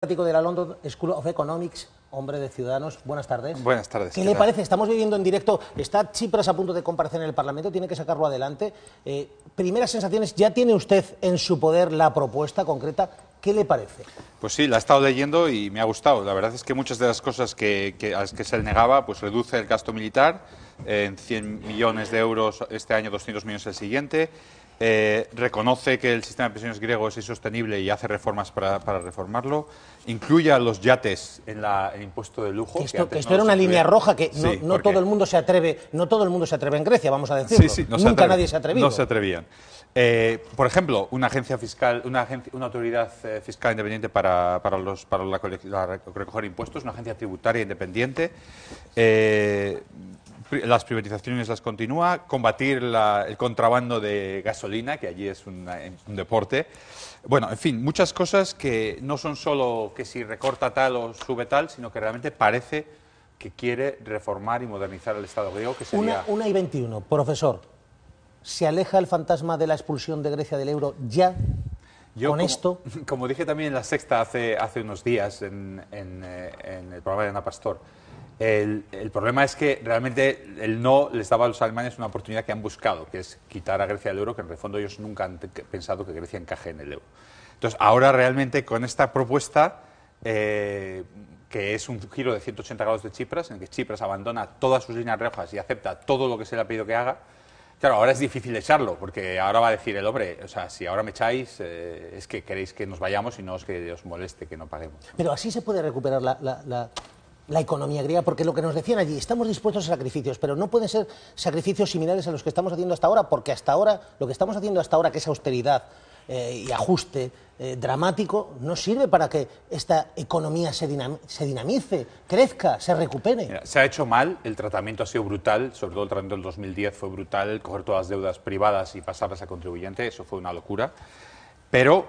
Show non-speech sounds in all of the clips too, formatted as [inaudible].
de la London School of Economics, hombre de Ciudadanos. Buenas tardes. Buenas tardes. ¿Qué, le parece? Estamos viviendo en directo. Está Chipras a punto de comparecer en el Parlamento, tiene que sacarlo adelante. Eh, primeras sensaciones, ¿ya tiene usted en su poder la propuesta concreta? ¿Qué le parece? Pues sí, la he estado leyendo y me ha gustado. La verdad es que muchas de las cosas que, a las que se le negaba, pues reduce el gasto militar en 100 millones de euros este año, 200 millones el siguiente. Eh, reconoce que el sistema de pensiones griego es insostenible y hace reformas para, reformarlo, incluya los yates en el impuesto de lujo. Que esto, era una línea roja que no, todo el mundo se atreve, no todo el mundo se atreve en Grecia, vamos a decirlo. Nunca nadie se atrevía. No se atrevían. Eh, por ejemplo, una agencia fiscal, una, autoridad eh, fiscal independiente para, recoger impuestos, una agencia tributaria independiente las privatizaciones las continúa, combatir el contrabando de gasolina, que allí es un, deporte. Bueno, en fin, muchas cosas que no son solo que si recorta tal o sube tal, sino que realmente parece que quiere reformar y modernizar el Estado griego. Que sería... una, y 21, profesor. ¿Se aleja el fantasma de la expulsión de Grecia del euro ya yo, con esto. [laughs] Como dije también en la sexta hace, hace unos días en, en, eh, el programa de Ana Pastor, el, problema es que realmente el no les daba a los alemanes una oportunidad que han buscado, que es quitar a Grecia del euro, que en el fondo ellos nunca han pensado que Grecia encaje en el euro. Entonces, ahora realmente con esta propuesta, eh, que es un giro de 180 grados de Chipras, en el que Chipras abandona todas sus líneas rojas y acepta todo lo que se le ha pedido que haga, Claro, ahora es difícil echarlo, porque ahora va a decir el hombre, o sea, si ahora me echáis, eh, es que queréis que nos vayamos y no os que os moleste que no paguemos. Pero así se puede recuperar la, la economía griega, porque lo que nos decían allí, estamos dispuestos a sacrificios, pero no pueden ser sacrificios similares a los que estamos haciendo hasta ahora, porque hasta ahora, lo que estamos haciendo hasta ahora, que es austeridad eh, y ajuste eh, dramático, no sirve para que esta economía se, dinamice, crezca, se recupere. se ha hecho mal, el tratamiento ha sido brutal, sobre todo el tratamiento del 2010 fue brutal, coger todas las deudas privadas y pasarlas a contribuyente, eso fue una locura, pero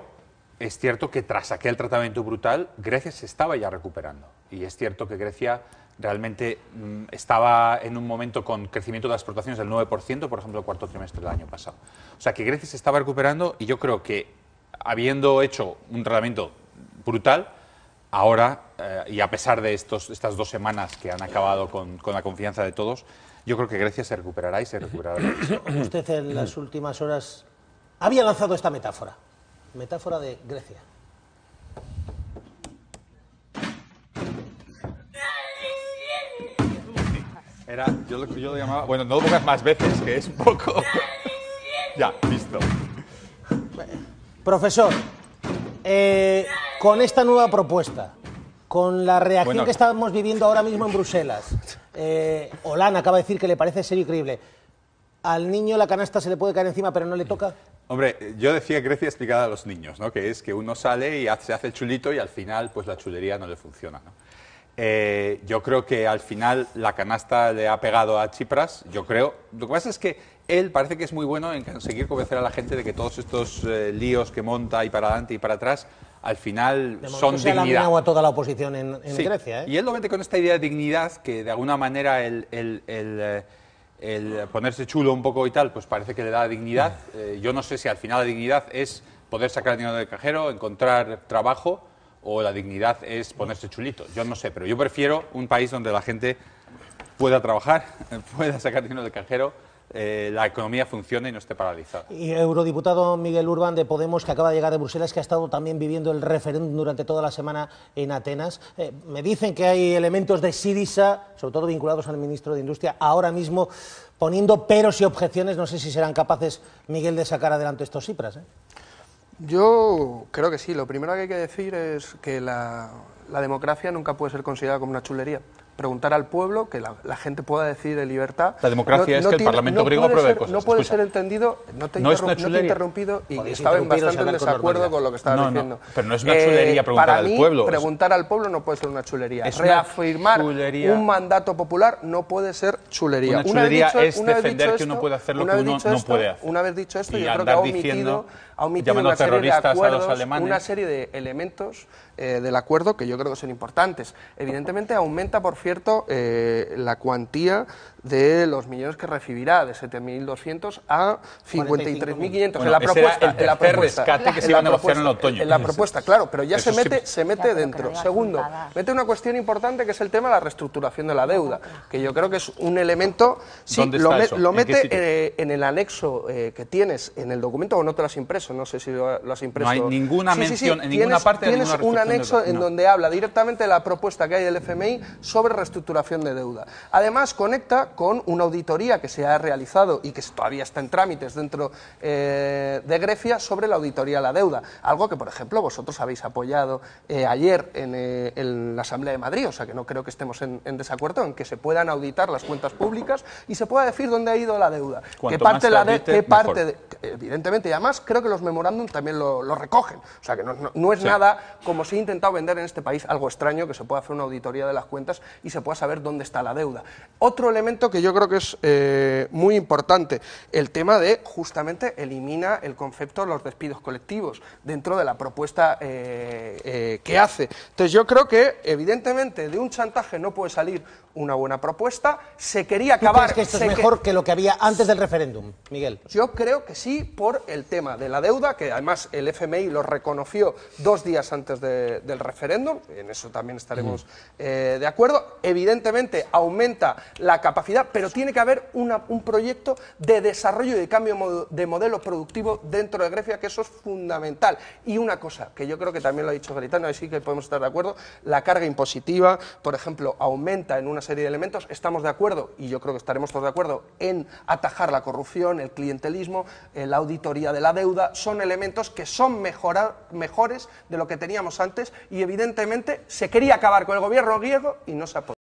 es cierto que tras aquel tratamiento brutal, Grecia se estaba ya recuperando. Y es cierto que Grecia realmente mm, estaba en un momento con crecimiento de las exportaciones del 9%, por ejemplo, el cuarto trimestre del año pasado. O sea que Grecia se estaba recuperando y yo creo que habiendo hecho un tratamiento brutal, ahora, eh, y a pesar de estos, estas dos semanas que han acabado con, con, la confianza de todos, yo creo que Grecia se recuperará y se recuperará. [coughs] Usted en las últimas horas había lanzado esta metáfora, metáfora de Grecia. yo, lo, llamaba, bueno, no lo más veces, que es un poco... [laughs] ya, listo. Profesor, eh, con esta nueva propuesta, con la reacción que estamos viviendo ahora mismo en Bruselas, eh, Olan acaba de decir que le parece serio y creíble. ¿Al niño la canasta se le puede caer encima, pero no le toca? Hombre, yo decía Grecia explicada a los niños, ¿no? que es que uno sale y se hace el chulito y al final pues la chulería no le funciona. Eh, yo creo que al final la canasta le ha pegado a Chipras. Yo creo. Lo que pasa es que él parece que es muy bueno en conseguir convencer a la gente de que todos estos eh, líos que monta y para adelante y para atrás al final son se dignidad. a toda la oposición en, Grecia. ¿eh? Y él lo mete con esta idea de dignidad que de alguna manera el, ponerse chulo un poco y tal, pues parece que le da dignidad. Mm. yo no sé si al final la dignidad es poder sacar dinero del cajero, encontrar trabajo o la dignidad es ponerse chulito. Yo no sé, pero yo prefiero un país donde la gente pueda trabajar, [laughs] pueda sacar dinero del cajero eh, la economía funcione y no esté paralizada. Y eurodiputado Miguel Urban de Podemos, que acaba de llegar de Bruselas, que ha estado también viviendo el referéndum durante toda la semana en Atenas. Eh, me dicen que hay elementos de Sirisa, sobre todo vinculados al ministro de Industria, ahora mismo poniendo peros y objeciones. No sé si serán capaces, Miguel, de sacar adelante estos cipras. ¿eh? Yo creo que sí. Lo primero que hay que decir es que la, la democracia nunca puede ser considerada como una chulería. Preguntar al pueblo, que la, gente pueda decidir de libertad. La democracia es que el Parlamento griego apruebe cosas. No puede ser entendido, no te, he interrumpido y estaba en bastante desacuerdo con, lo que estaba diciendo. pero no es una eh, chulería al preguntar para mí, al pueblo. Preguntar al pueblo no puede ser una chulería. Es Reafirmar un mandato popular no puede ser chulería. Una chulería vez dicho, es defender que uno puede hacer lo que uno no puede hacer. Una vez dicho esto, yo creo que ha omitido, ha omitido una serie de una serie de elementos eh, del acuerdo que yo creo que son importantes. Evidentemente aumenta, por cierto, eh, la cuantía de los millones que recibirá, de 7.200 a 53.500. en la propuesta, en la propuesta, que se iba a negociar en el otoño. En la propuesta, claro, pero ya se mete, se mete dentro. Segundo, mete una cuestión importante que es el tema de la reestructuración de la deuda, que yo creo que es un elemento... Sí, lo, mete ¿En, el anexo eh, que tienes en el documento o no te lo has impreso, no sé si lo, has impreso. No hay ninguna mención en ninguna parte de Tienes un anexo en donde habla directamente la propuesta que hay del FMI sobre reestructuración de deuda. Además, conecta con una auditoría que se ha realizado y que todavía está en trámites dentro eh, de Grecia sobre la auditoría de la deuda. Algo que, por ejemplo, vosotros habéis apoyado eh, ayer eh, en, la Asamblea de Madrid, o sea que no creo que estemos en, desacuerdo en que se puedan auditar las cuentas públicas y se pueda decir dónde ha ido la deuda. Qué parte, la qué parte evidentemente, y además creo que los memorándum también lo, recogen. O sea que no, es nada como se ha intentado vender en este país algo extraño, que se pueda hacer una auditoría de las cuentas y se pueda saber dónde está la deuda. Otro elemento que yo creo que es eh, muy importante, el tema de justamente elimina el concepto de los despidos colectivos dentro de la propuesta eh, eh, que hace. Entonces yo creo que evidentemente de un chantaje no puede salir una buena propuesta. Se quería acabar. que esto es mejor que... lo que había antes del referéndum, Miguel? Yo creo que sí por el tema de la deuda, que además el FMI lo reconoció dos días antes del referéndum, en eso también estaremos mm. eh, de acuerdo. Evidentemente aumenta la capacidad, pero tiene que haber un proyecto de desarrollo y de cambio de modelo productivo dentro de Grecia, que eso es fundamental. Y una cosa, que yo creo que también lo ha dicho Garitano, y sí que podemos estar de acuerdo, la carga impositiva, por ejemplo, aumenta en una serie de elementos, estamos de acuerdo, y yo creo que estaremos todos de acuerdo, en atajar la corrupción, el clientelismo, eh, la auditoría de la deuda, son elementos que son mejores de lo que teníamos antes y evidentemente se quería acabar con el gobierno griego y no se ha podido.